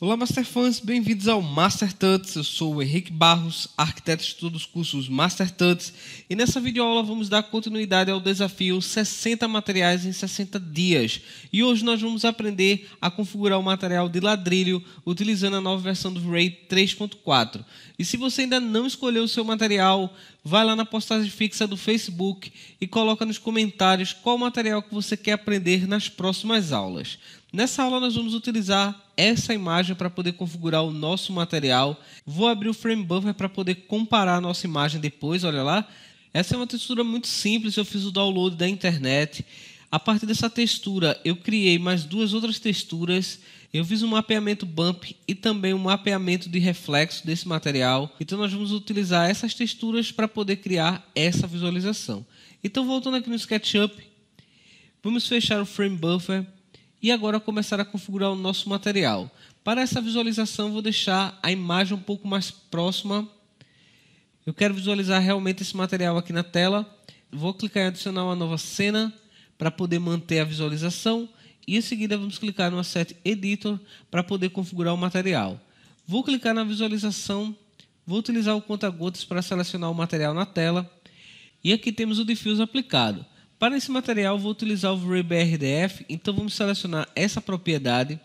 Olá, Master Fans, bem-vindos ao Master Tuts. Eu sou o Henrique Barros, arquiteto de todos os cursos Master Tuts, e nessa videoaula vamos dar continuidade ao desafio 60 materiais em 60 dias. E hoje nós vamos aprender a configurar o material de ladrilho utilizando a nova versão do Ray 3.4. E se você ainda não escolheu o seu material, vai lá na postagem fixa do Facebook e coloca nos comentários qual material que você quer aprender nas próximas aulas. Nessa aula nós vamos utilizar essa imagem para poder configurar o nosso material. Vou abrir o frame buffer para poder comparar a nossa imagem depois, olha lá. Essa é uma textura muito simples, eu fiz o download da internet. A partir dessa textura, eu criei mais duas outras texturas. Eu fiz um mapeamento bump e também um mapeamento de reflexo desse material. Então nós vamos utilizar essas texturas para poder criar essa visualização. Então voltando aqui no SketchUp, vamos fechar o frame buffer e agora começar a configurar o nosso material. Para essa visualização, vou deixar a imagem um pouco mais próxima. Eu quero visualizar realmente esse material aqui na tela. Vou clicar em adicionar uma nova cena para poder manter a visualização. E em seguida vamos clicar no Asset Editor para poder configurar o material. Vou clicar na visualização, vou utilizar o conta-gotas para selecionar o material na tela. E aqui temos o Diffuse aplicado. Para esse material, vou utilizar o VBRDF, então vamos selecionar essa propriedade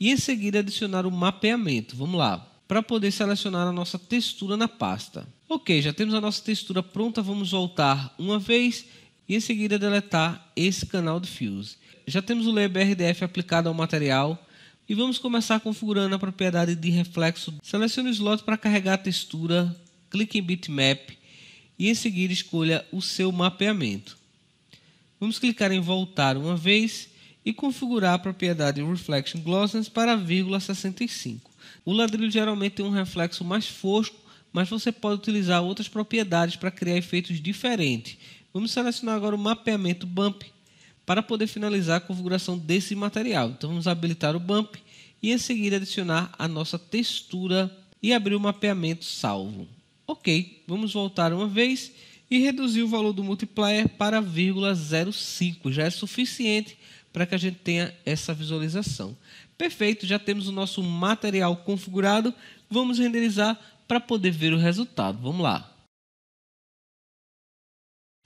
e em seguida adicionar o mapeamento. Vamos lá, para poder selecionar a nossa textura na pasta. Ok, já temos a nossa textura pronta, vamos voltar uma vez e em seguida deletar esse canal de fios. Já temos o layer BRDF aplicado ao material e vamos começar configurando a propriedade de reflexo. Selecione o slot para carregar a textura, clique em bitmap e em seguida escolha o seu mapeamento. Vamos clicar em voltar uma vez e configurar a propriedade Reflection Glossiness para a vírgula 65. O ladrilho geralmente tem um reflexo mais fosco, mas você pode utilizar outras propriedades para criar efeitos diferentes. Vamos selecionar agora o mapeamento Bump para poder finalizar a configuração desse material. Então vamos habilitar o Bump e em seguida adicionar a nossa textura e abrir o mapeamento salvo. Ok, vamos voltar uma vez e reduzir o valor do multiplier para 0,05. Já é suficiente para que a gente tenha essa visualização. Perfeito, já temos o nosso material configurado. Vamos renderizar para poder ver o resultado. Vamos lá.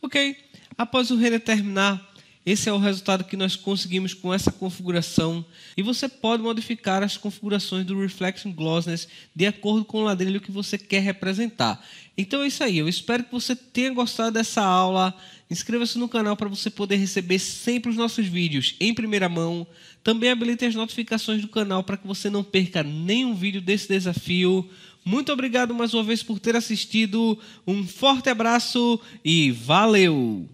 Ok, após o render terminar, esse é o resultado que nós conseguimos com essa configuração. E você pode modificar as configurações do Reflection Glossness de acordo com o ladrilho que você quer representar. Então é isso aí. Eu espero que você tenha gostado dessa aula. Inscreva-se no canal para você poder receber sempre os nossos vídeos em primeira mão. Também habilite as notificações do canal para que você não perca nenhum vídeo desse desafio. Muito obrigado mais uma vez por ter assistido. Um forte abraço e valeu!